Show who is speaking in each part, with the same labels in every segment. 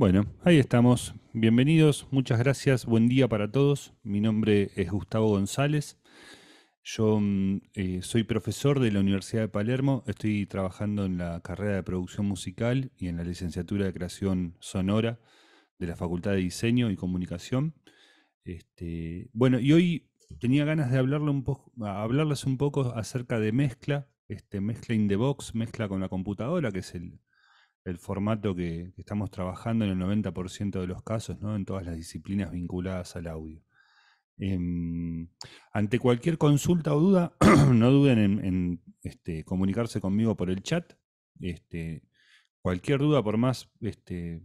Speaker 1: Bueno, ahí estamos. Bienvenidos, muchas gracias, buen día para todos. Mi nombre es Gustavo González. Yo mm, eh, soy profesor de la Universidad de Palermo, estoy trabajando en la carrera de producción musical y en la licenciatura de creación sonora de la Facultad de Diseño y Comunicación. Este, bueno, y hoy tenía ganas de un hablarles un poco acerca de mezcla, este, mezcla in the box, mezcla con la computadora, que es el, el formato que, estamos trabajando en el 90% de los casos, en todas las disciplinas vinculadas al audio. Em, ante cualquier consulta o duda, no duden en, este, comunicarse conmigo por el chat. Este, cualquier duda, por más este,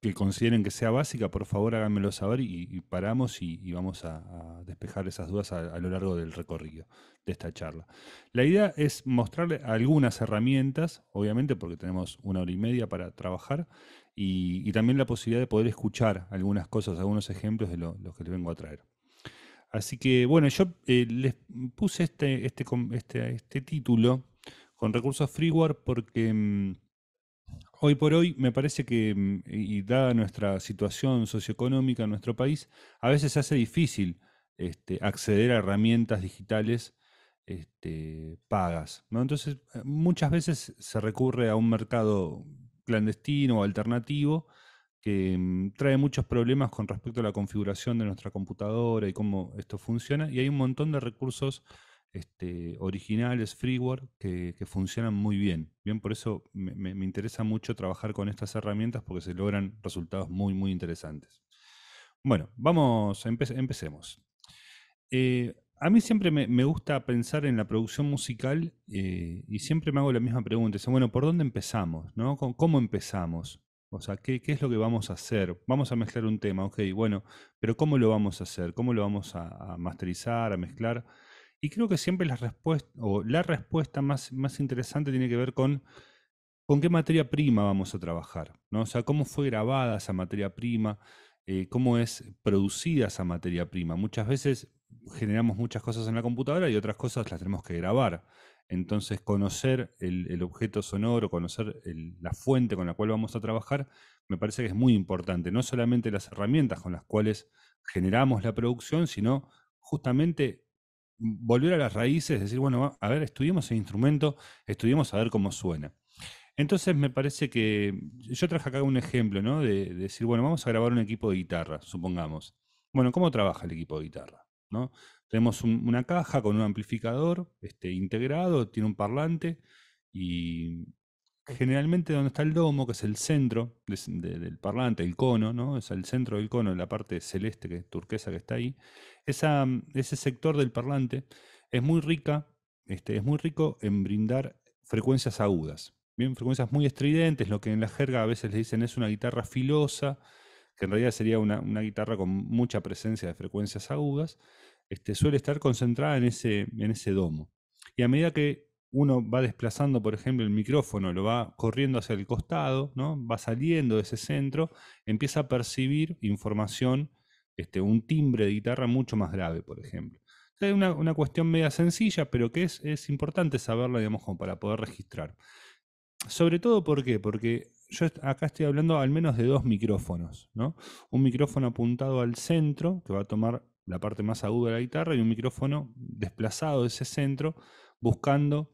Speaker 1: que consideren que sea básica, por favor háganmelo saber y, paramos y, vamos a, despejar esas dudas a, lo largo del recorrido de esta charla. La idea es mostrarle algunas herramientas, obviamente porque tenemos una hora y media para trabajar, y, también la posibilidad de poder escuchar algunas cosas, algunos ejemplos de los que les vengo a traer. Así que bueno, yo eh, les puse este, este, este, este, título con recursos freeware porque... Mm, Hoy por hoy me parece que, mm, y dada nuestra situación socioeconómica en nuestro país, a veces se hace difícil este, acceder a herramientas digitales este, pagas. Entonces, eh, muchas veces se recurre a un mercado clandestino o alternativo que mm, trae muchos problemas con respecto a la configuración de nuestra computadora y cómo esto funciona. Y hay un montón de recursos este, originales, freeware, que, funcionan muy bien. Bien, por eso me, interesa mucho trabajar con estas herramientas porque se logran resultados muy, muy interesantes. Bueno, vamos, empecemos. Eh, a mí siempre me, gusta pensar en la producción musical eh, y siempre me hago la misma pregunta. bueno, ¿por dónde empezamos? ¿no? ¿Cómo empezamos? O sea, ¿qué, es lo que vamos a hacer? Vamos a mezclar un tema, ok, bueno, pero ¿cómo lo vamos a hacer? ¿Cómo lo vamos a masterizar, a mezclar? Y creo que siempre la respuesta, o la respuesta más, más interesante tiene que ver con con qué materia prima vamos a trabajar, ¿no? O sea, cómo fue grabada esa materia prima, eh, cómo es producida esa materia prima. Muchas veces generamos muchas cosas en la computadora y otras cosas las tenemos que grabar. Entonces, conocer el, objeto sonoro, conocer la fuente con la cual vamos a trabajar, me parece que es muy importante. No solamente las herramientas con las cuales generamos la producción, sino justamente volver a las raíces, decir, bueno, a ver, estudiemos el instrumento, estudiemos a ver cómo suena. Entonces me parece que yo traje acá un ejemplo, ¿no? De, decir, bueno, vamos a grabar un equipo de guitarra, supongamos. Bueno, ¿cómo trabaja el equipo de guitarra? ¿No? Tenemos una caja con un amplificador este, integrado, tiene un parlante y generalmente donde está el domo, que es el centro del parlante, el cono, ¿no? Es el centro del cono, la parte celeste, turquesa que está ahí. Esa, mm, ese sector del parlante es muy rica, este, es muy rico en brindar frecuencias agudas. Bien, frecuencias muy estridentes, lo que en la jerga a veces le dicen es una guitarra filosa, que en realidad sería una, guitarra con mucha presencia de frecuencias agudas, este, suele estar concentrada en ese, en ese domo. Y a medida que uno va desplazando, por ejemplo, el micrófono, lo va corriendo hacia el costado, ¿no? va saliendo de ese centro, empieza a percibir información, este, un timbre de guitarra mucho más grave, por ejemplo. es una, cuestión media sencilla, pero que es, importante saberla, digamos, como para poder registrar. Sobre todo, ¿por qué? Porque yo acá estoy hablando al menos de dos micrófonos, ¿no? Un micrófono apuntado al centro, que va a tomar la parte más aguda de la guitarra, y un micrófono desplazado de ese centro, buscando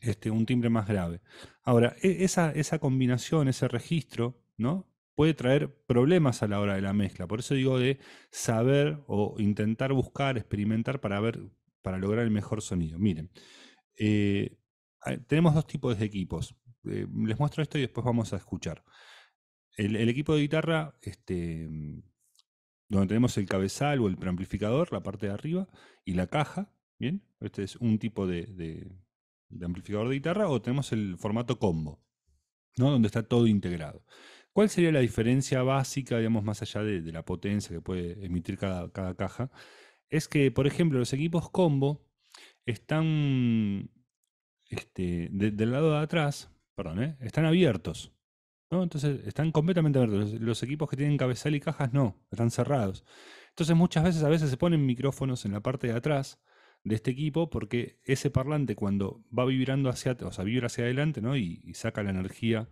Speaker 1: este, un timbre más grave. Ahora, e, esa, esa combinación, ese registro, ¿no? puede traer problemas a la hora de la mezcla. Por eso digo de saber o intentar buscar, experimentar para ver, para lograr el mejor sonido. Miren, eh, tenemos dos tipos de equipos. Eh, les muestro esto y después vamos a escuchar. El, equipo de guitarra, este, donde tenemos el cabezal o el preamplificador, la parte de arriba, y la caja, ¿bien? Este es un tipo de, de amplificador de guitarra o tenemos el formato combo, ¿no? donde está todo integrado. ¿Cuál sería la diferencia básica, digamos, más allá de, la potencia que puede emitir cada, cada, caja? Es que, por ejemplo, los equipos combo están este, del lado de atrás, perdón, ¿eh? están abiertos. ¿no? Entonces, están completamente abiertos. Los, los equipos que tienen cabezal y cajas no, están cerrados. Entonces, muchas veces, a veces se ponen micrófonos en la parte de atrás de este equipo, porque ese parlante cuando va vibrando hacia, o sea, vibra hacia adelante, ¿no? Y, saca la energía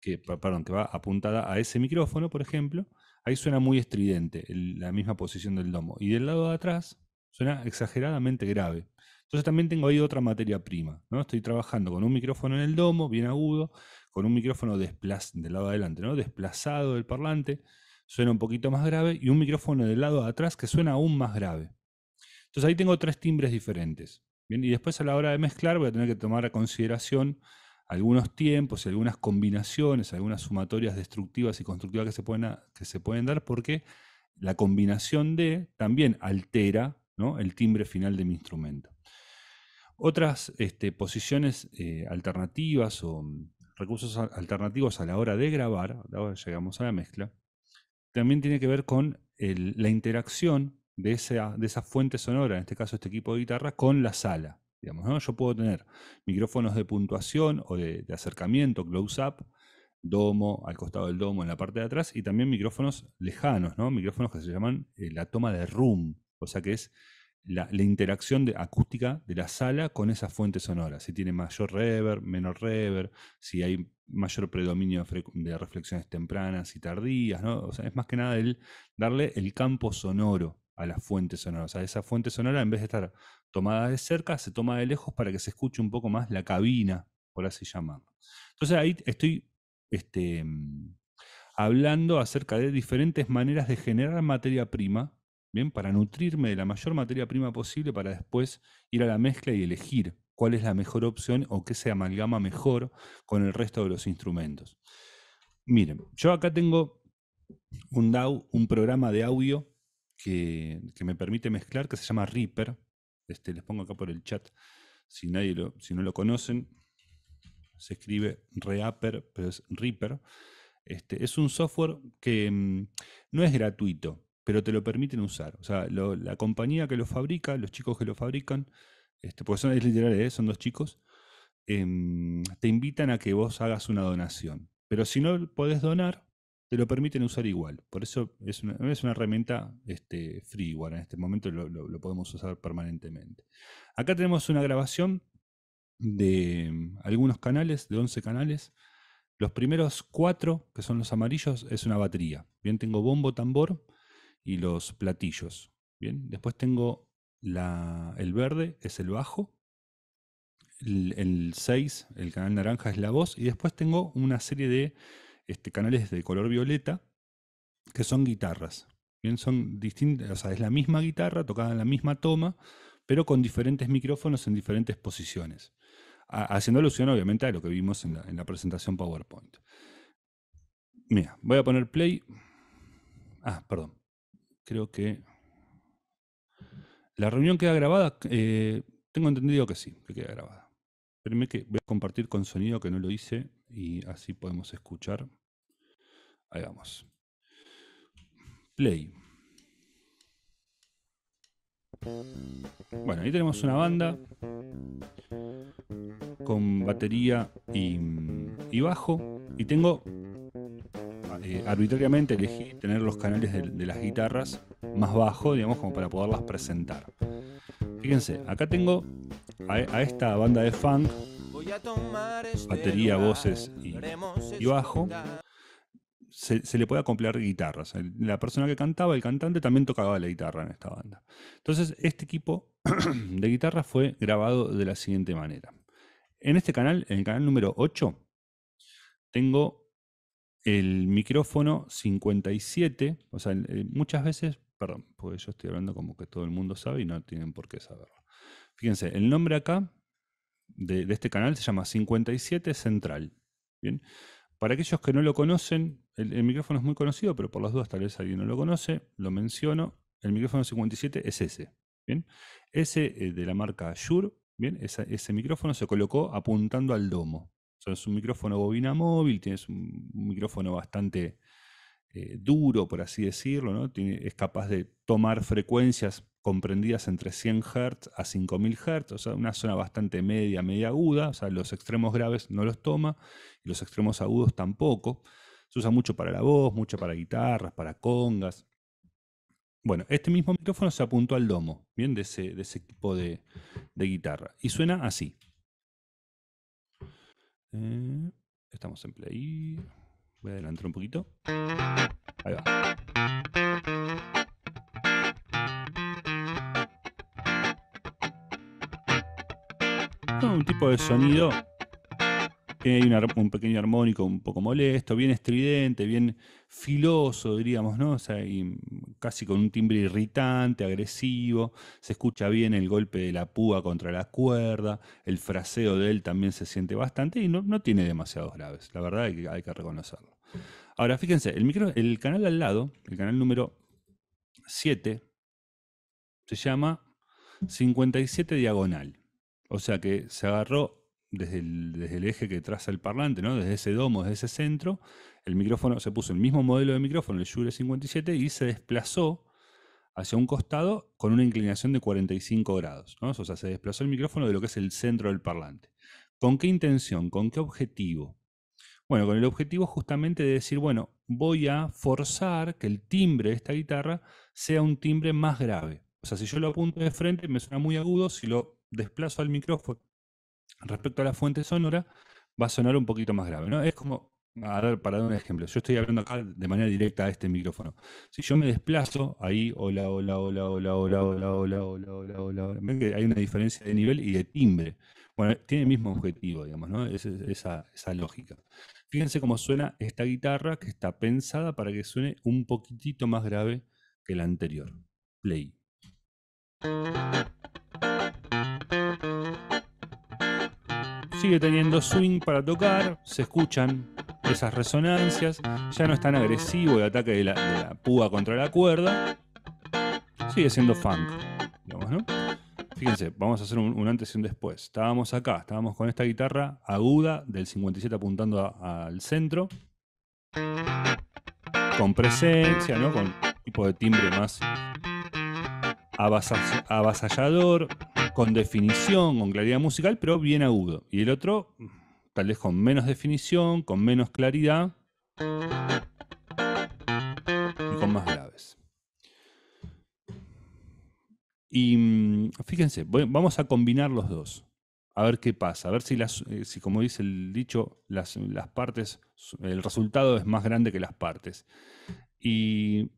Speaker 1: que, perdón, que va apuntada a ese micrófono, por ejemplo, ahí suena muy estridente, la misma posición del domo. Y del lado de atrás suena exageradamente grave. Entonces también tengo ahí otra materia prima, ¿no? Estoy trabajando con un micrófono en el domo, bien agudo, con un micrófono del lado adelante, ¿no? Desplazado del parlante, suena un poquito más grave, y un micrófono del lado de atrás que suena aún más grave. Entonces ahí tengo tres timbres diferentes. Bien, y después a la hora de mezclar voy a tener que tomar a consideración algunos tiempos, y algunas combinaciones, algunas sumatorias destructivas y constructivas que se pueden, que se pueden dar, porque la combinación de también altera el timbre final de mi instrumento. Otras este, posiciones eh, alternativas o mm, recursos alternativos a la hora de grabar, ahora llegamos a la mezcla, también tiene que ver con la interacción de esa, de fuente sonora, en este caso este equipo de guitarra, con la sala. Digamos, ¿no? Yo puedo tener micrófonos de puntuación o de, acercamiento, close-up, domo, al costado del domo, en la parte de atrás, y también micrófonos lejanos, ¿no? micrófonos que se llaman eh, la toma de room, o sea que es la, interacción de, acústica de la sala con esa fuente sonora, si tiene mayor reverb, menor reverb, si hay mayor predominio de reflexiones tempranas y tardías, ¿no? es más que nada el darle el campo sonoro a la fuente sonora. O sea, esa fuente sonora, en vez de estar tomada de cerca, se toma de lejos para que se escuche un poco más la cabina, por así llamarlo. Entonces ahí estoy este, mm, hablando acerca de diferentes maneras de generar materia prima, bien, para nutrirme de la mayor materia prima posible para después ir a la mezcla y elegir cuál es la mejor opción o qué se amalgama mejor con el resto de los instrumentos. Miren, yo acá tengo un DAW, un programa de audio que, me permite mezclar, que se llama Reaper. Este, les pongo acá por el chat, si, nadie lo, si no lo conocen. Se escribe Reaper, pero es Reaper. Este, es un software que mm, no es gratuito, pero te lo permiten usar. O sea, la compañía que lo fabrica, los chicos que lo fabrican, este, porque son, es literal, ¿eh? son dos chicos, em, te invitan a que vos hagas una donación. Pero si no podés donar, te lo permiten usar igual. Por eso es una, herramienta este, freeware. En este momento lo, podemos usar permanentemente. Acá tenemos una grabación de mm, algunos canales, de 11 canales. Los primeros cuatro, que son los amarillos, es una batería. Bien, tengo bombo, tambor y los platillos. Bien, después tengo el verde, es el bajo. El, el 6, el canal naranja, es la voz. Y después tengo una serie de este, canales de color violeta, que son guitarras. Bien, son distintas, o sea, es la misma guitarra tocada en la misma toma, pero con diferentes micrófonos en diferentes posiciones. haciendo alusión, obviamente, a lo que vimos en la, presentación PowerPoint. Mira, voy a poner play. Ah, perdón. Creo que. ¿La reunión queda grabada? Eh, tengo entendido que sí, que queda grabada. Espérenme que voy a compartir con sonido que no lo hice y así podemos escuchar. Ahí vamos. Play. Bueno, ahí tenemos una banda con batería y, bajo. Y tengo eh, arbitrariamente elegí tener los canales de, las guitarras más bajo, digamos, como para poderlas presentar. Fíjense, acá tengo a, a esta banda de funk este batería, voces y, bajo, se, le puede acoplar guitarras. La persona que cantaba, el cantante, también tocaba la guitarra en esta banda. Entonces, este equipo de guitarra fue grabado de la siguiente manera. En este canal, en el canal número 8, tengo el micrófono 57, o sea, muchas veces, perdón, porque yo estoy hablando como que todo el mundo sabe y no tienen por qué saberlo. Fíjense, el nombre acá de, este canal se llama 57 Central. Bien. Para aquellos que no lo conocen, el, micrófono es muy conocido, pero por las dudas tal vez alguien no lo conoce, lo menciono. El micrófono 57 es ese. Bien. Ese eh, de la marca Shure, bien, ese, micrófono se colocó apuntando al domo. es un micrófono bobina móvil, tienes un, micrófono bastante eh, duro, por así decirlo, ¿no? Tiene, es capaz de tomar frecuencias comprendidas entre 100 Hz a 5000 Hz, o sea, una zona bastante media, media aguda, o sea, los extremos graves no los toma y los extremos agudos tampoco. Se usa mucho para la voz, mucho para guitarras, para congas. Bueno, este mismo micrófono se apuntó al domo, bien, de ese, tipo de, guitarra. Y suena así. Eh, estamos en play. Voy a adelantar un poquito. Ahí va. un tipo de sonido hay un pequeño armónico un poco molesto, bien estridente, bien filoso, diríamos, ¿no? casi con un timbre irritante, agresivo, se escucha bien el golpe de la púa contra la cuerda, el fraseo de él también se siente bastante y no, tiene demasiados graves, la verdad hay que, hay que reconocerlo. Ahora, fíjense, el, micro, el canal al lado, el canal número 7, se llama 57 diagonal. O sea que se agarró desde el, desde el, eje que traza el parlante, ¿no? desde ese domo, desde ese centro, el micrófono, se puso el mismo modelo de micrófono, el Shure 57, y se desplazó hacia un costado con una inclinación de 45 grados. O sea, se desplazó el micrófono de lo que es el centro del parlante. ¿Con qué intención? ¿Con qué objetivo? Bueno, con el objetivo justamente de decir, bueno, voy a forzar que el timbre de esta guitarra sea un timbre más grave. O sea, si yo lo apunto de frente me suena muy agudo, si lo desplazo al micrófono respecto a la fuente sonora, va a sonar un poquito más grave. ¿no? Es como, a ver, para dar un ejemplo, yo estoy hablando acá de manera directa a este micrófono. Si yo me desplazo ahí, hola, hola, hola, hola, hola, hola, hola, hola, hola, hola, hola, ven que hay una diferencia de nivel y de timbre. Bueno, tiene el mismo objetivo, digamos, ¿no? esa, esa lógica. Fíjense cómo suena esta guitarra que está pensada para que suene un poquitito más grave que la anterior. Play sigue teniendo swing para tocar, se escuchan esas resonancias, ya no es tan agresivo el ataque de la, púa contra la cuerda, sigue siendo funk, Fíjense, vamos a hacer un, antes y un después. Estábamos acá, estábamos con esta guitarra aguda del 57 apuntando al centro, con presencia, ¿no? Con tipo de timbre más avasallador, con definición, con claridad musical, pero bien agudo. Y el otro, tal vez con menos definición, con menos claridad y con más graves. Y mm, fíjense, vamos a combinar los dos, a ver qué pasa, a ver si, eh, como dice el dicho, las, las partes, el resultado es más grande que las partes. Y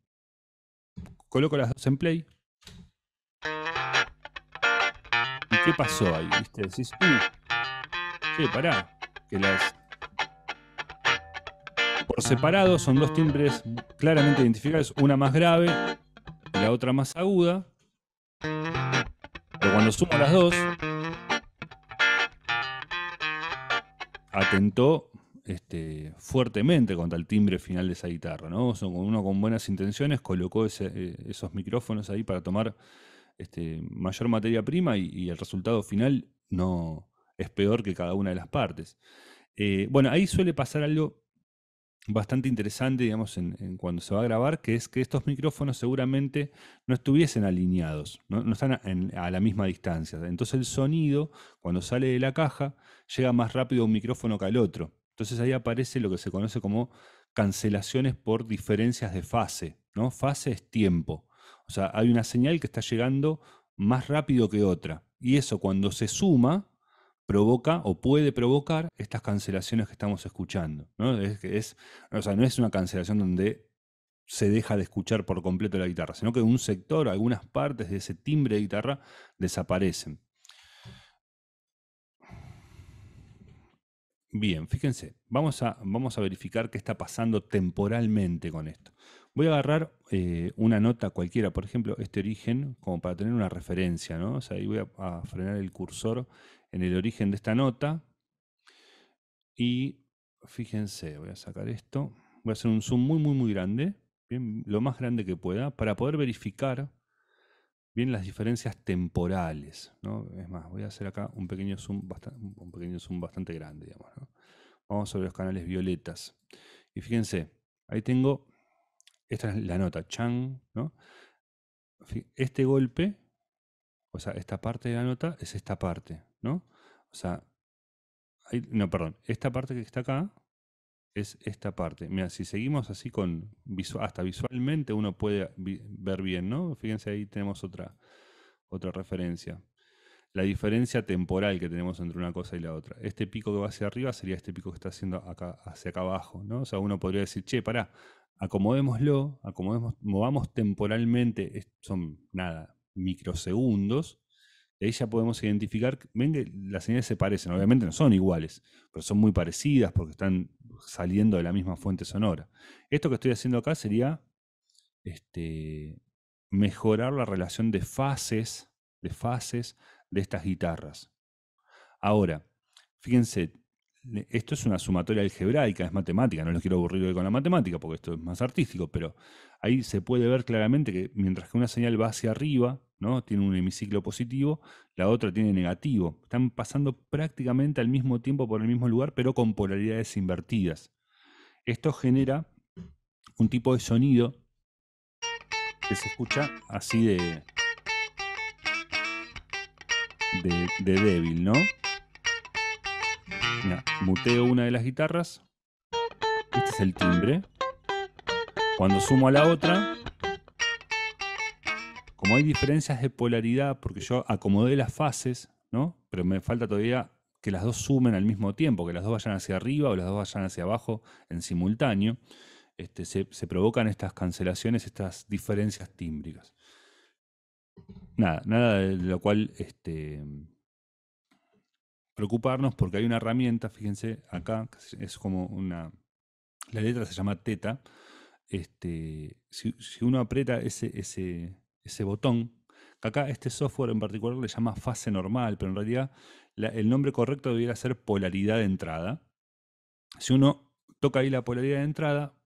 Speaker 1: coloco las dos en play. ¿Qué pasó ahí? ¿Viste? Decís, uh. che, pará, que las. Por separado son dos timbres claramente identificables, una más grave y la otra más aguda. Pero cuando sumo las dos, atentó este, fuertemente contra el timbre final de esa guitarra, ¿no? Uno con buenas intenciones colocó eh, esos micrófonos ahí para tomar este, mayor materia prima y, el resultado final no es peor que cada una de las partes. Eh, bueno, ahí suele pasar algo bastante interesante, digamos, en, cuando se va a grabar, que es que estos micrófonos seguramente no estuviesen alineados, no, están a, la misma distancia. Entonces el sonido, cuando sale de la caja, llega más rápido a un micrófono que al otro. Entonces ahí aparece lo que se conoce como cancelaciones por diferencias de fase, ¿no? Fase es tiempo. O sea, hay una señal que está llegando más rápido que otra. Y eso cuando se suma, provoca o puede provocar estas cancelaciones que estamos escuchando. ¿no? Es, o sea, no es una cancelación donde se deja de escuchar por completo la guitarra, sino que un sector, algunas partes de ese timbre de guitarra desaparecen. Bien, fíjense, vamos a, vamos a verificar qué está pasando temporalmente con esto. Voy a agarrar eh, una nota cualquiera, por ejemplo, este origen, como para tener una referencia, ¿no? O ahí voy a, frenar el cursor en el origen de esta nota. Y fíjense, voy a sacar esto. Voy a hacer un zoom muy, muy, muy grande, lo más grande que pueda, para poder verificar bien las diferencias temporales. ¿no? Es más, voy a hacer acá un pequeño zoom, bastante, un pequeño zoom bastante grande, digamos. Vamos sobre los canales violetas. Y fíjense, ahí tengo esta es la nota, Chang, ¿no? Este golpe, o sea, esta parte de la nota es esta parte, ¿no? O sea, no, perdón, esta parte que está acá es esta parte. Mira, si seguimos así con hasta visualmente uno puede ver bien, ¿no? Fíjense ahí tenemos otra, otra referencia. La diferencia temporal que tenemos entre una cosa y la otra. Este pico que va hacia arriba sería este pico que está haciendo acá, hacia acá abajo, ¿no? O sea, uno podría decir, che, pará, acomodémoslo, movamos temporalmente, son nada, microsegundos, De ahí ya podemos identificar, ven que las señales se parecen, obviamente no son iguales, pero son muy parecidas porque están saliendo de la misma fuente sonora. Esto que estoy haciendo acá sería este, mejorar la relación de fases, de fases de estas guitarras. Ahora, fíjense, esto es una sumatoria algebraica, es matemática, no les quiero aburrir hoy con la matemática porque esto es más artístico, pero ahí se puede ver claramente que mientras que una señal va hacia arriba, ¿no? tiene un hemiciclo positivo, la otra tiene negativo. Están pasando prácticamente al mismo tiempo por el mismo lugar, pero con polaridades invertidas. Esto genera un tipo de sonido que se escucha así de, de, de débil, ¿no? muteo una de las guitarras. Este es el timbre. Cuando sumo a la otra, como hay diferencias de polaridad, porque yo acomodé las fases, ¿no? Pero me falta todavía que las dos sumen al mismo tiempo, que las dos vayan hacia arriba o las dos vayan hacia abajo en simultáneo, este, se, provocan estas cancelaciones, estas diferencias tímbricas. Nada, nada de lo cual este, preocuparnos porque hay una herramienta, fíjense acá, es como una, la letra se llama teta, este, si, uno aprieta ese, ese, ese botón, acá este software en particular le llama fase normal, pero en realidad el nombre correcto debiera ser polaridad de entrada. Si uno toca ahí la polaridad de entrada,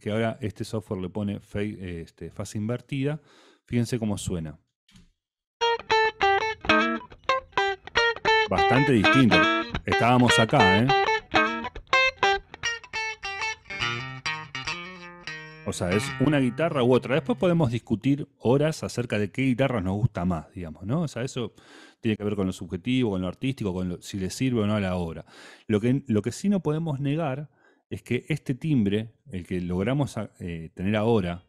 Speaker 1: que ahora este software le pone este, fase invertida, fíjense cómo suena. bastante distinto. Estábamos acá, ¿eh? O sea, es una guitarra u otra. Después podemos discutir horas acerca de qué guitarras nos gusta más, digamos, ¿no? O sea, eso tiene que ver con lo subjetivo, con lo artístico, con si le sirve o no a la obra. Lo que, lo que sí no podemos negar es que este timbre, el que logramos eh, tener ahora,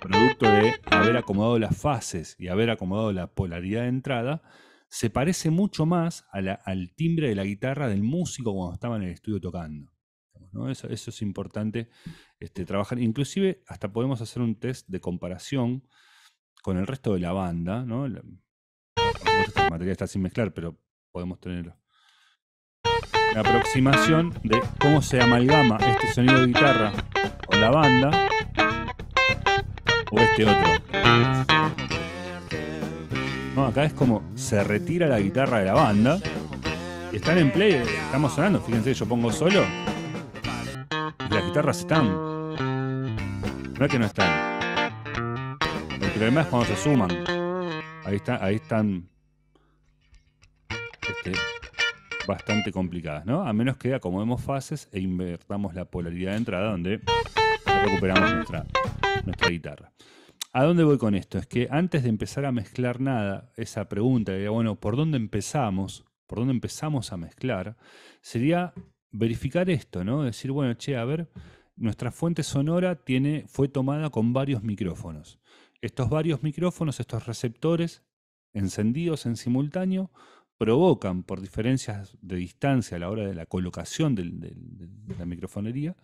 Speaker 1: producto de haber acomodado las fases y haber acomodado la polaridad de entrada, se parece mucho más al timbre de la guitarra del músico cuando estaba en el estudio tocando. Eso, es importante este, trabajar. Inclusive hasta podemos hacer un test de comparación con el resto de la banda. ¿no? La, materia está sin mezclar, pero podemos tener una aproximación de cómo se amalgama este sonido de guitarra con la banda o este otro acá es como se retira la guitarra de la banda. Están en play, estamos sonando. Fíjense, yo pongo solo. Y las guitarras están. No es que no están. El problema es cuando se suman. Ahí, están. Este, bastante complicadas, ¿no? A menos que acomodemos fases e invertamos la polaridad de entrada donde recuperamos nuestra guitarra. ¿A dónde voy con esto? Es que antes de empezar a mezclar nada, esa pregunta, de, bueno, ¿por dónde empezamos? ¿Por dónde empezamos a mezclar? Sería verificar esto, ¿no? Decir, bueno, che, a ver, nuestra fuente sonora tiene, fue tomada con varios micrófonos. Estos varios micrófonos, estos receptores encendidos en simultáneo, provocan por diferencias de distancia a la hora de la colocación de, la microfonería,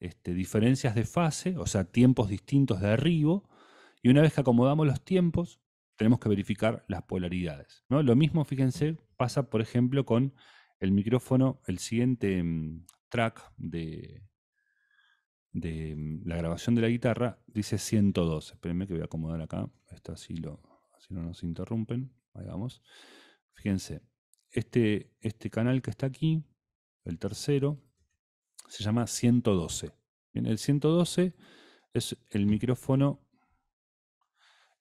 Speaker 1: este, diferencias de fase, o sea, tiempos distintos de arribo y una vez que acomodamos los tiempos, tenemos que verificar las polaridades. ¿no? Lo mismo, fíjense, pasa, por ejemplo, con el micrófono, el siguiente mm, track de, de mm, la grabación de la guitarra, dice 112. Espérenme que voy a acomodar acá. Esto así, lo, así no nos interrumpen. Fíjense, este, este canal que está aquí, el tercero, se llama 112. en el 112 es el micrófono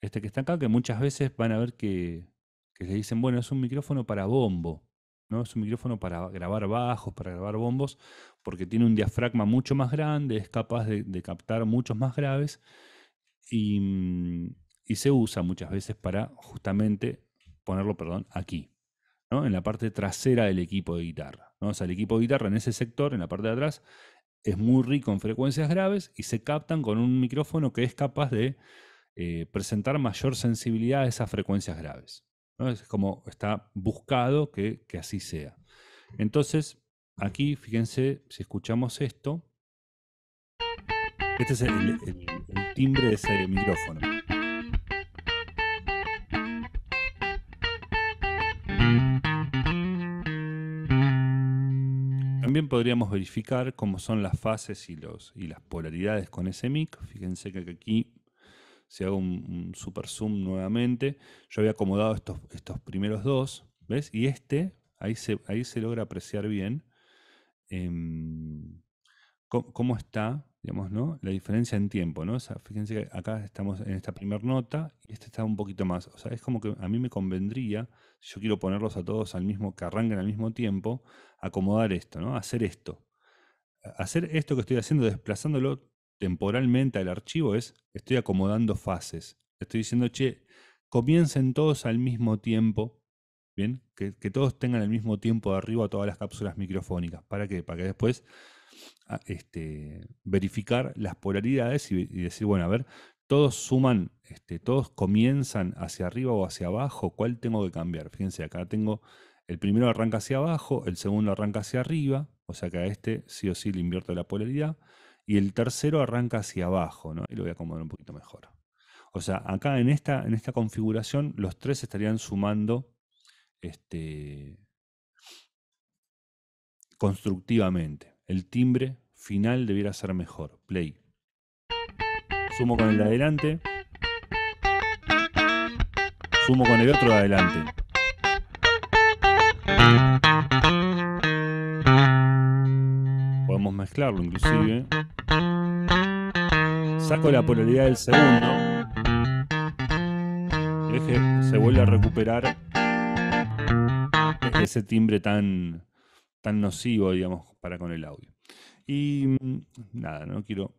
Speaker 1: este que está acá, que muchas veces van a ver que, que le dicen, bueno, es un micrófono para bombo, ¿no? Es un micrófono para grabar bajos, para grabar bombos, porque tiene un diafragma mucho más grande, es capaz de, captar muchos más graves y, mm, y, se usa muchas veces para justamente ponerlo, perdón, aquí, ¿no? En la parte trasera del equipo de guitarra, ¿no? O sea, el equipo de guitarra en ese sector, en la parte de atrás, es muy rico en frecuencias graves y se captan con un micrófono que es capaz de eh, presentar mayor sensibilidad a esas frecuencias graves. Es como está buscado que, así sea. Entonces, aquí fíjense, si escuchamos esto, este es el, timbre de ese micrófono. También podríamos verificar cómo son las fases y, los, y las polaridades con ese mic. Fíjense que aquí si hago un, super zoom nuevamente, yo había acomodado estos, estos primeros dos, ¿ves? Y este, ahí se, ahí se logra apreciar bien em, cómo, está, digamos, ¿no? La diferencia en tiempo, ¿no? fíjense que acá estamos en esta primera nota y este está un poquito más. O sea, es como que a mí me convendría, si yo quiero ponerlos a todos al mismo, que arranquen al mismo tiempo, acomodar esto, ¿no? Hacer esto. Hacer esto que estoy haciendo, desplazándolo temporalmente al archivo es, estoy acomodando fases. Estoy diciendo, che, comiencen todos al mismo tiempo, ¿bien? Que, todos tengan el mismo tiempo de arriba todas las cápsulas microfónicas. ¿Para qué? Para que después ah, este, verificar las polaridades y, decir, bueno, a ver, todos suman, este, todos comienzan hacia arriba o hacia abajo, ¿cuál tengo que cambiar? Fíjense, acá tengo, el primero arranca hacia abajo, el segundo arranca hacia arriba, o sea que a este sí o sí le invierto la polaridad y el tercero arranca hacia abajo, ¿no? Y lo voy a acomodar un poquito mejor. O sea, acá en esta, en esta configuración los tres estarían sumando este, constructivamente. El timbre final debiera ser mejor. Play. Sumo con el de adelante. Sumo con el otro de adelante. Podemos mezclarlo inclusive saco la polaridad del segundo, se vuelve a recuperar ese timbre tan, tan nocivo, digamos, para con el audio. Y mm, nada, no quiero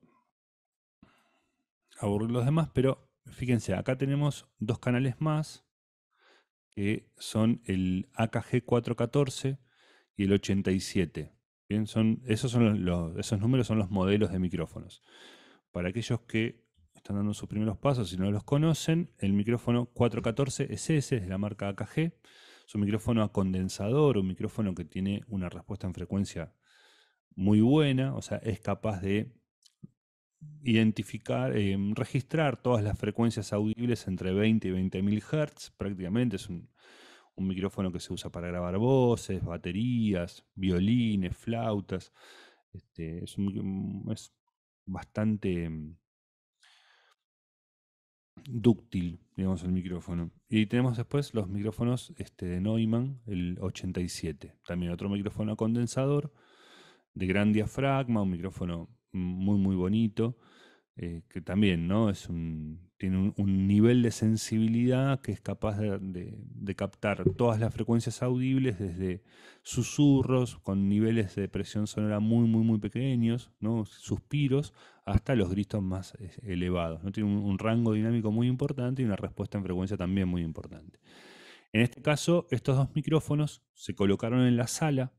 Speaker 1: aburrir los demás, pero fíjense, acá tenemos dos canales más, que son el AKG 414 y el 87. Bien, son, esos, son esos números son los modelos de micrófonos. Para aquellos que están dando sus primeros pasos y no los conocen, el micrófono 414 SS es de la marca AKG. Es un micrófono a condensador, un micrófono que tiene una respuesta en frecuencia muy buena, o sea, es capaz de identificar, eh, registrar todas las frecuencias audibles entre 20 y 20.000 Hz prácticamente. Es un, micrófono que se usa para grabar voces, baterías, violines, flautas. Este, es, un, es, bastante mm, dúctil, digamos, el micrófono. Y tenemos después los micrófonos este, de Neumann, el 87. También otro micrófono condensador, de gran diafragma, un micrófono mm, muy, muy bonito, eh, que también, ¿no? Es un tiene un, nivel de sensibilidad que es capaz de, captar todas las frecuencias audibles desde susurros con niveles de presión sonora muy muy muy pequeños, suspiros, hasta los gritos más elevados. Tiene un rango dinámico muy importante y una respuesta en frecuencia también muy importante. En este caso, estos dos micrófonos se colocaron en la sala,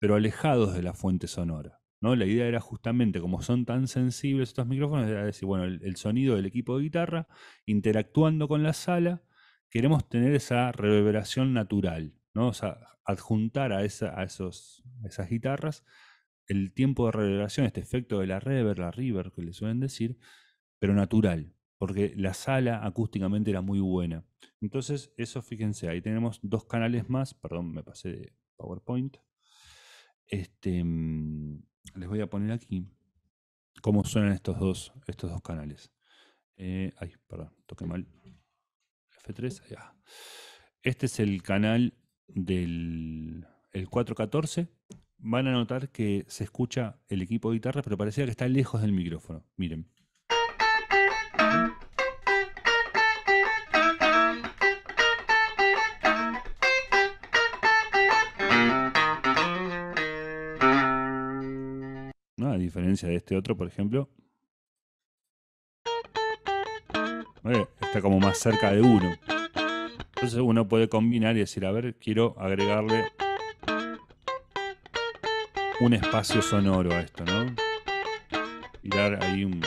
Speaker 1: pero alejados de la fuente sonora. ¿no? La idea era justamente, como son tan sensibles estos micrófonos, decir, bueno, el, sonido del equipo de guitarra interactuando con la sala, queremos tener esa reverberación natural, ¿no? O sea, adjuntar a, a esos, esas guitarras el tiempo de reverberación, este efecto de la reverb, la river que le suelen decir, pero natural, porque la sala acústicamente era muy buena. Entonces, eso fíjense, ahí tenemos dos canales más, perdón, me pasé de PowerPoint. Este, mm, les voy a poner aquí cómo suenan estos dos, estos dos canales. Eh, ay, perdón, toqué mal. F3, Este es el canal del el 414. Van a notar que se escucha el equipo de guitarra, pero parecía que está lejos del micrófono. Miren. diferencia de este otro, por ejemplo. Eh, está como más cerca de uno. Entonces uno puede combinar y decir, a ver, quiero agregarle un espacio sonoro a esto, ¿no? Y dar ahí un...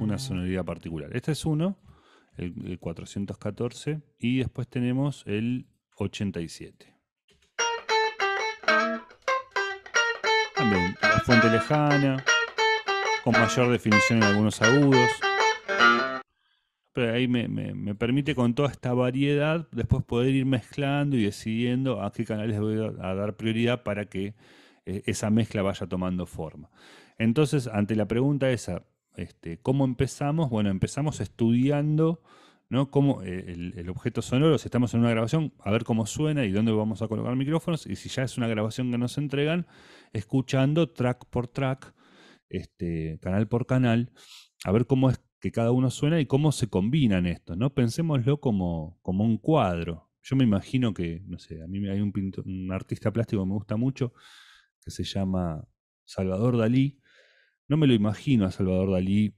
Speaker 1: una sonoridad particular. Este es uno, el 414, y después tenemos el 87. de fuente lejana, con mayor definición en algunos agudos. Pero ahí me, permite con toda esta variedad después poder ir mezclando y decidiendo a qué canales voy a, dar prioridad para que eh, esa mezcla vaya tomando forma. Entonces, ante la pregunta esa, este, ¿cómo empezamos? Bueno, empezamos estudiando ¿no? Eh, el, objeto sonoro, si estamos en una grabación, a ver cómo suena y dónde vamos a colocar micrófonos, y si ya es una grabación que nos entregan, escuchando track por track, este, canal por canal, a ver cómo es que cada uno suena y cómo se combinan estos, ¿no? Pensémoslo como, como un cuadro. Yo me imagino que, no sé, a mí hay un, un artista plástico que me gusta mucho, que se llama Salvador Dalí. No me lo imagino a Salvador Dalí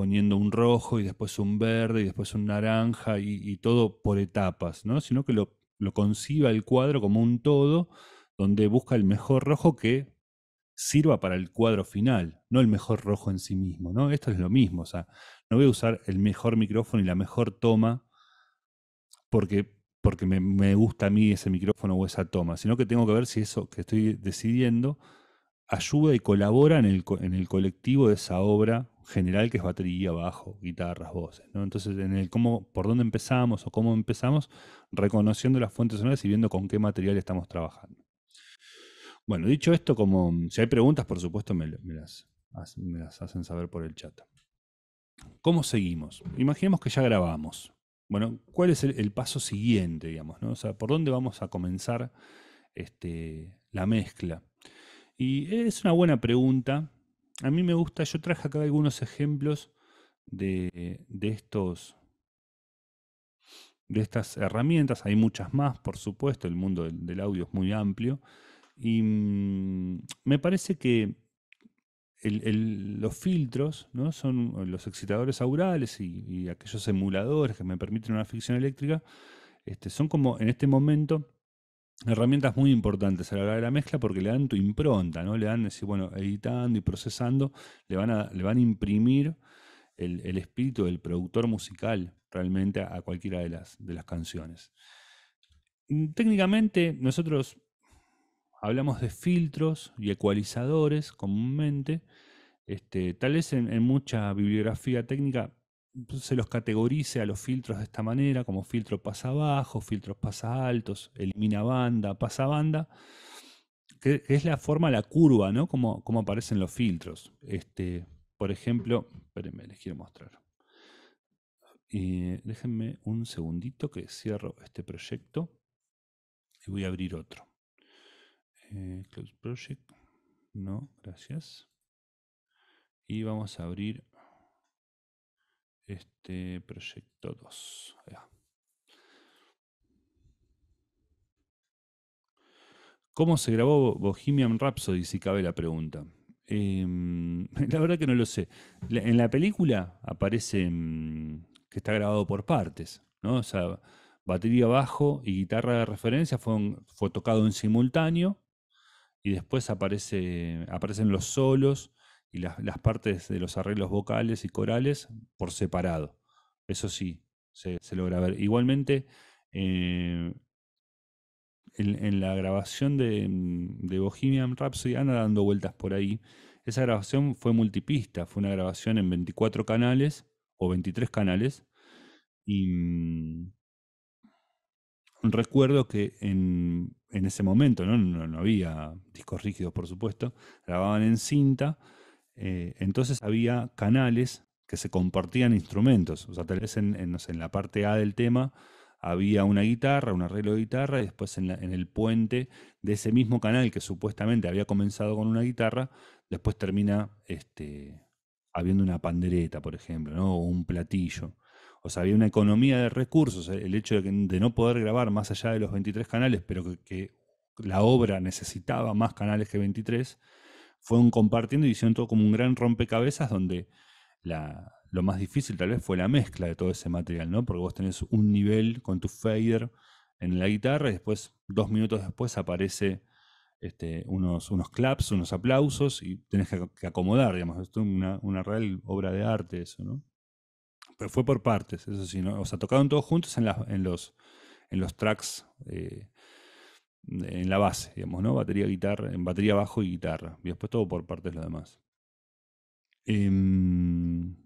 Speaker 1: poniendo un rojo y después un verde y después un naranja y, todo por etapas, ¿no? sino que lo, conciba el cuadro como un todo donde busca el mejor rojo que sirva para el cuadro final, no el mejor rojo en sí mismo, ¿no? Esto es lo mismo, o sea, no voy a usar el mejor micrófono y la mejor toma porque, porque me, gusta a mí ese micrófono o esa toma, sino que tengo que ver si eso que estoy decidiendo ayuda y colabora en el, en el colectivo de esa obra general que es batería, bajo, guitarras, voces, ¿no? Entonces, en el cómo, por dónde empezamos o cómo empezamos, reconociendo las fuentes sonoras y viendo con qué material estamos trabajando. Bueno, dicho esto, como si hay preguntas, por supuesto, me, las, hacen saber por el chat. ¿Cómo seguimos? Imaginemos que ya grabamos. Bueno, ¿cuál es el, paso siguiente, digamos? O sea, ¿por dónde vamos a comenzar este, la mezcla? Y es una buena pregunta a mí me gusta, yo traje acá algunos ejemplos de, de estos de estas herramientas, hay muchas más, por supuesto, el mundo del, audio es muy amplio, y mm, me parece que los filtros ¿no? son los excitadores aurales y, aquellos emuladores que me permiten una ficción eléctrica, este, son como en este momento herramientas muy importantes a la hora de la mezcla porque le dan tu impronta, ¿no? Le dan decir, bueno, editando y procesando, le van a, le van a imprimir el, espíritu del productor musical realmente a, cualquiera de las, de las canciones. Técnicamente, nosotros hablamos de filtros y ecualizadores comúnmente. Este, tal vez en, mucha bibliografía técnica pues, se los categorice a los filtros de esta manera, como filtro pasa abajo, filtros pasa altos, elimina banda, pasa banda, es la forma, la curva, ¿no? Como, como aparecen los filtros. Este, por ejemplo, espérenme, les quiero mostrar. déjenme un segundito que cierro este proyecto y voy a abrir otro. Eh, close Project. No, gracias. Y vamos a abrir este proyecto 2. ¿Cómo se grabó Bohemian Rhapsody? Si cabe la pregunta. Em, la verdad que no lo sé. En la película aparece em, que está grabado por partes, ¿no? batería bajo y guitarra de referencia fue, tocado en simultáneo y después aparecen los solos y las, partes de los arreglos vocales y corales por separado. Eso sí, se, logra ver. Igualmente, eh, en, la grabación de, mm, Bohemian Rhapsody anda dando vueltas por ahí. Esa grabación fue multipista, fue una grabación en 24 canales o 23 canales. Y mm, recuerdo que en, ese momento, no había discos rígidos, por supuesto, grababan en cinta eh, entonces había canales que se compartían instrumentos. O sea, tal vez en, la parte A del tema había una guitarra, un arreglo de guitarra, y después en, el puente de ese mismo canal que supuestamente había comenzado con una guitarra, después termina este, habiendo una pandereta, por ejemplo, o un platillo. O sea, había una economía de recursos. E, el hecho de, no poder grabar más allá de los 23 canales, pero que, que la obra necesitaba más canales que 23, fueron compartiendo y hicieron todo como un gran rompecabezas donde la, lo más difícil tal vez fue la mezcla de todo ese material, ¿no? Porque vos tenés un nivel con tu fader en la guitarra y después, dos minutos después, aparece este, unos, unos claps, unos aplausos y tenés que, acomodar, digamos. Esto es una, real obra de arte eso, ¿no? Pero fue por partes, eso sí, ¿no? O sea, tocaron todos juntos en, en, los, en los tracks eh, en la base, digamos, ¿no? Batería, guitarra, en batería, bajo y guitarra. Y después todo por partes lo demás. Em,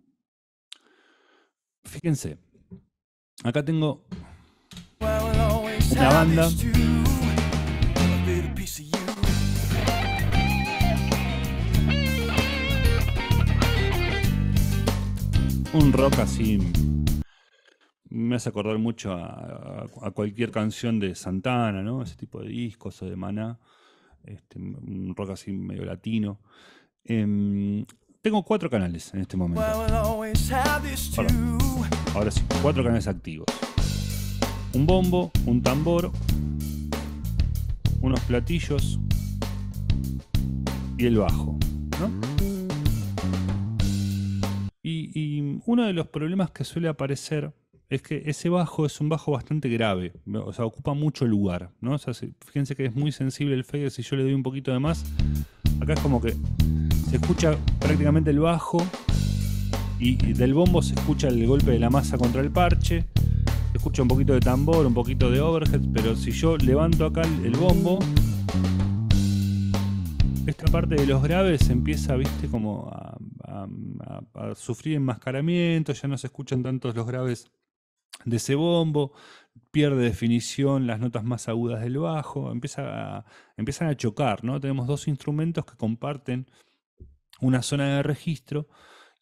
Speaker 1: fíjense, acá tengo La banda. Un rock así me hace acordar mucho a, cualquier canción de Santana, ¿no? Ese tipo de discos o de maná, este, un rock así medio latino. Em, tengo cuatro canales en este momento. Ahora, sí, cuatro canales activos. Un bombo, un tambor, unos platillos y el bajo. ¿no? y uno de los problemas que suele aparecer es que ese bajo es un bajo bastante grave, o sea, ocupa mucho lugar, ¿no? fíjense que es muy sensible el fader, si yo le doy un poquito de más, acá es como que se escucha prácticamente el bajo y del bombo se escucha el golpe de la masa contra el parche, se escucha un poquito de tambor, un poquito de overhead, pero si yo levanto acá el bombo, esta parte de los graves empieza, viste, como a, a sufrir enmascaramiento, ya no se escuchan tantos los graves de ese bombo, pierde definición las notas más agudas del bajo, empieza empiezan a chocar, ¿no? Tenemos dos instrumentos que comparten una zona de registro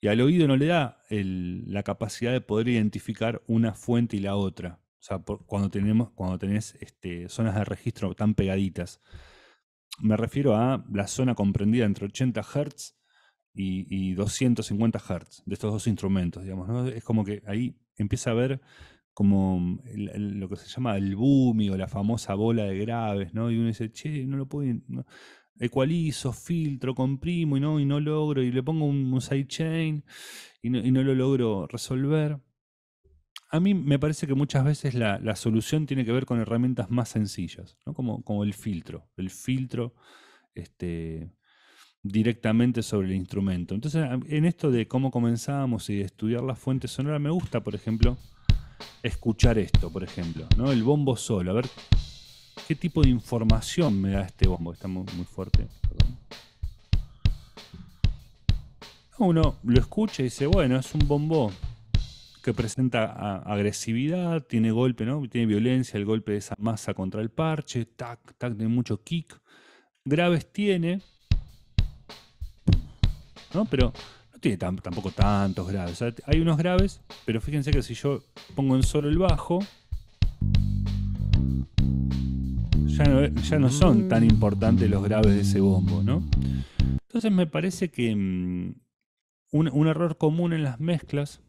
Speaker 1: y al oído no le da la capacidad de poder identificar una fuente y la otra. O sea, cuando, tenemos, cuando tenés este, zonas de registro tan pegaditas. Me refiero a la zona comprendida entre 80 Hz y, 250 Hz de estos dos instrumentos, digamos. Es como que ahí empieza a ver como lo que se llama el boomy o la famosa bola de graves, ¿no? Y uno dice, che, no lo puedo... Ecualizo, filtro, comprimo y no, y no logro, y le pongo un, sidechain y no, lo logro resolver. A mí me parece que muchas veces la, solución tiene que ver con herramientas más sencillas, ¿no? como, como el filtro. El filtro, este, directamente sobre el instrumento. Entonces, en esto de cómo comenzamos y estudiar la fuentes sonora, me gusta, por ejemplo, escuchar esto, por ejemplo, ¿no? El bombo solo, a ver qué tipo de información me da este bombo, está muy, fuerte. Uno lo escucha y dice, bueno, es un bombo que presenta agresividad, tiene golpe, ¿no? Tiene violencia, el golpe de esa masa contra el parche, tac, tac, tiene mucho kick. Graves tiene, ¿no? Pero no tiene tampoco tantos graves. hay unos graves, pero fíjense que si yo pongo en solo el bajo, ya no, ya no son mm. tan importantes los graves de ese bombo, ¿no? Entonces me parece que mm, un, error común en las mezclas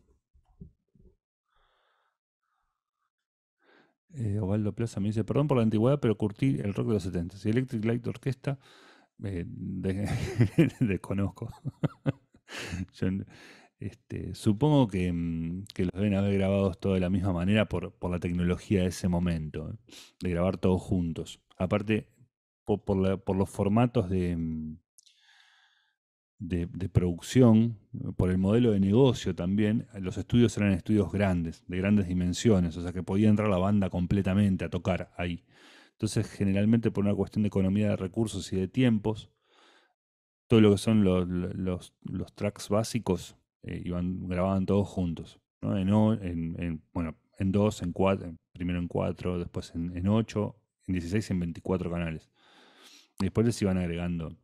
Speaker 1: eh, Ovaldo Plaza me dice, perdón por la antigüedad, pero curtí el rock de los 70. Y Electric Light Orquesta eh, desconozco. este, supongo mm, que, los deben haber grabados todo de la misma manera por, la tecnología de ese momento, ¿eh? de grabar todos juntos. Aparte, por, los formatos mm, de, de, producción, por el modelo de negocio también, los estudios eran estudios grandes, de grandes dimensiones, o sea que podía entrar la banda completamente a tocar ahí. Entonces, generalmente por una cuestión de economía de recursos y de tiempos, todo lo que son los, tracks básicos eh, iban, grababan todos juntos. En, bueno, en dos, en cuatro, primero en cuatro, después en, ocho, en dieciséis en veinticuatro canales. Después les iban agregando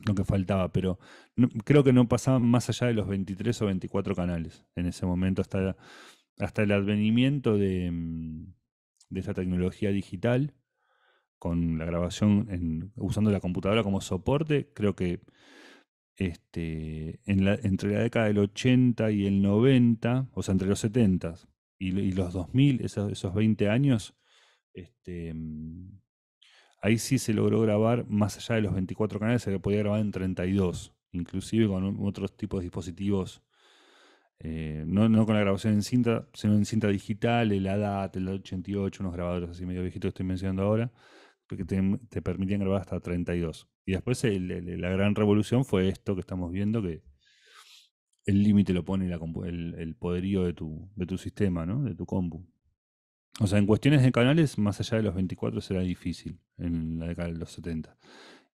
Speaker 1: lo que faltaba, pero creo que no pasaban más allá de los veintitrés o veinticuatro canales en ese momento, hasta, hasta el advenimiento de, mm, de esta tecnología digital con la grabación usando la computadora como soporte, creo que este, entre la década del 80 y el 90, o sea, entre los 70 y, y los 2000, esos, esos 20 años, este, ahí sí se logró grabar más allá de los 24 canales, se podía grabar en 32, inclusive con otros tipos de dispositivos. Eh, no, no, con la grabación en cinta, sino en cinta digital, el ADAT, el 88, unos grabadores así medio viejitos que estoy mencionando ahora que te, permitían grabar hasta 32. Y después la gran revolución fue esto que estamos viendo, que el límite lo pone el, poderío de tu, sistema, de tu compu. O sea, en cuestiones de canales, más allá de los 24 será difícil en la década de los 70.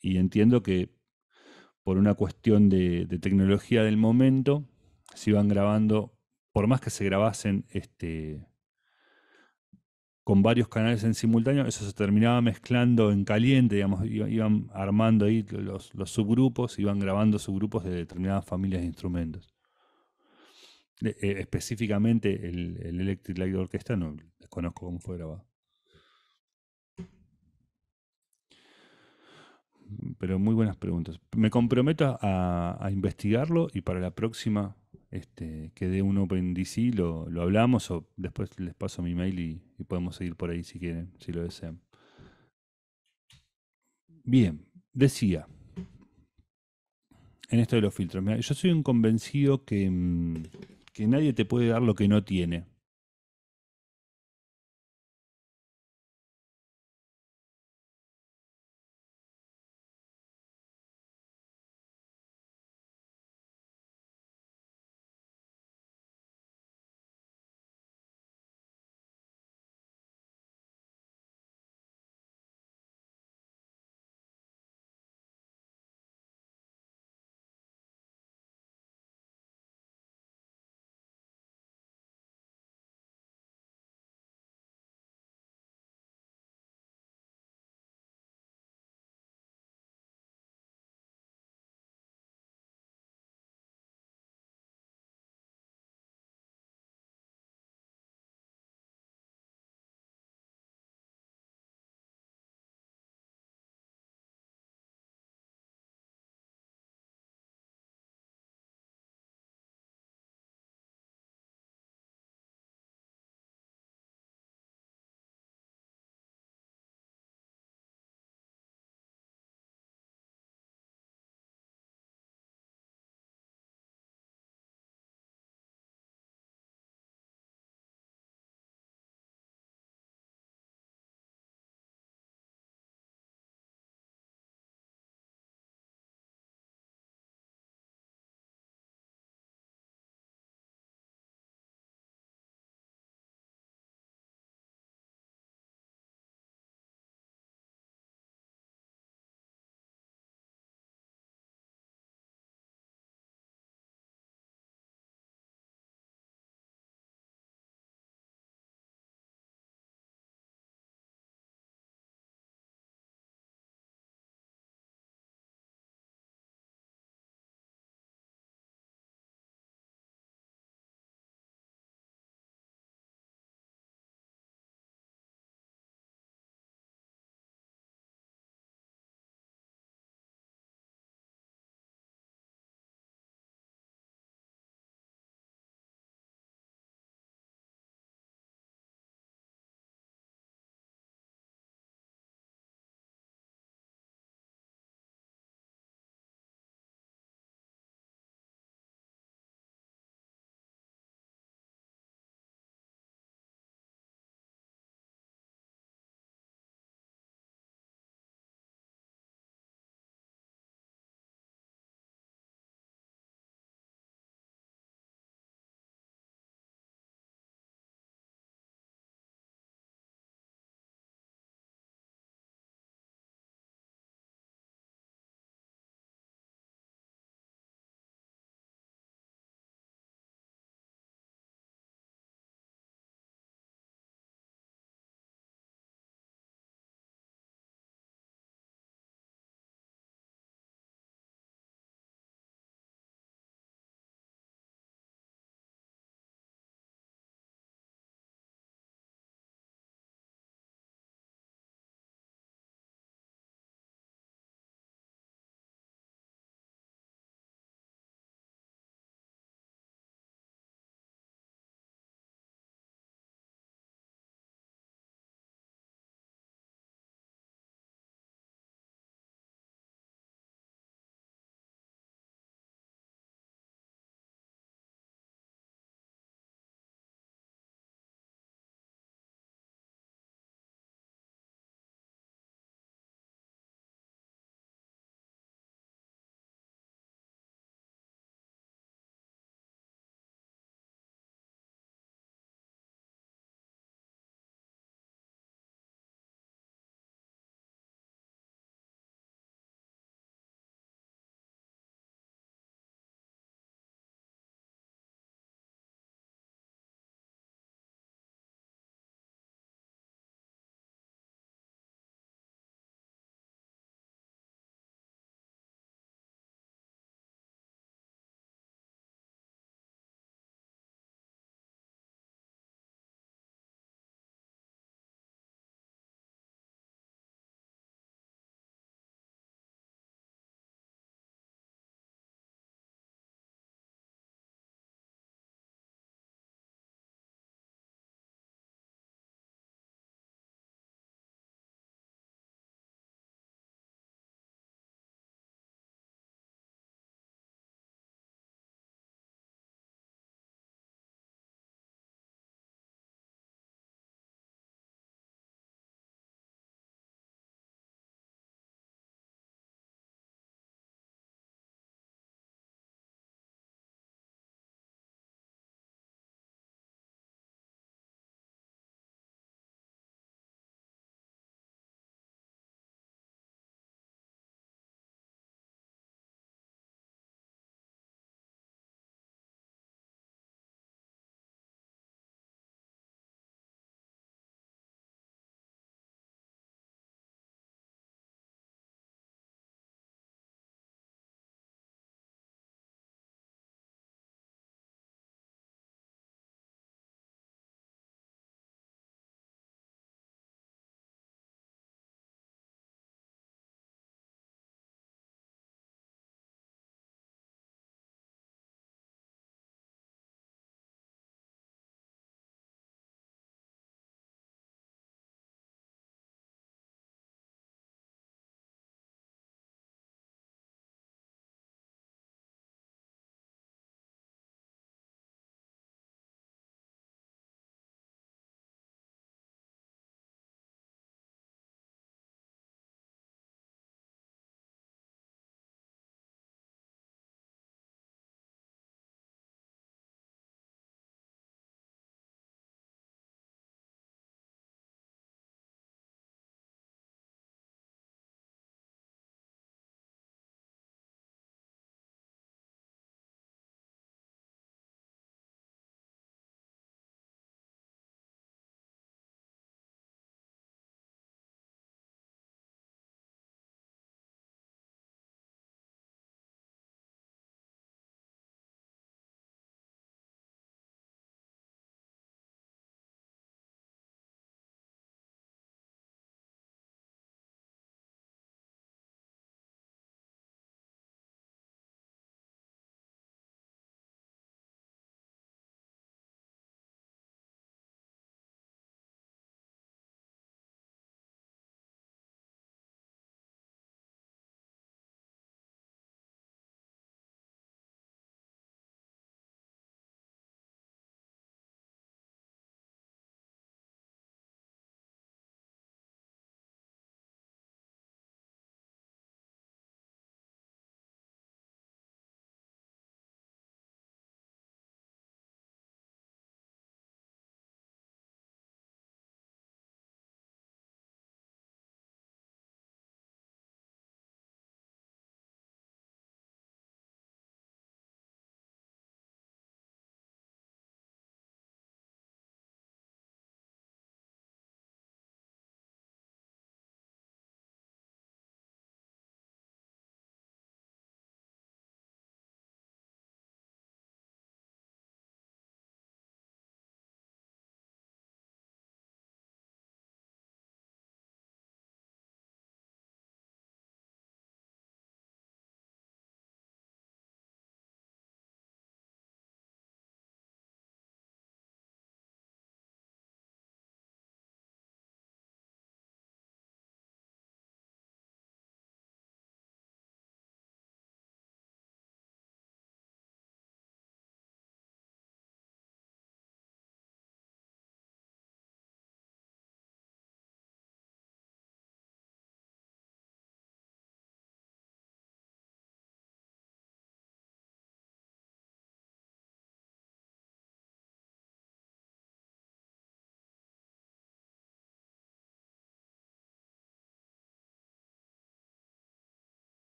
Speaker 1: Y entiendo que por una cuestión de, tecnología del momento, se iban grabando, por más que se grabasen este, con varios canales en simultáneo, eso se terminaba mezclando en caliente, digamos, iban armando ahí los, subgrupos, iban grabando subgrupos de determinadas familias de instrumentos. E, e, específicamente el, Electric Light Orchestra, no conozco cómo fue grabado. Pero muy buenas preguntas. Me comprometo a investigarlo y para la próxima este, que dé un OpenDC, lo, lo hablamos o después les paso mi mail y, y, podemos seguir por ahí si quieren, si lo desean. Bien, decía, en esto de los filtros, yo soy un convencido que, mm, que nadie te puede dar lo que no tiene.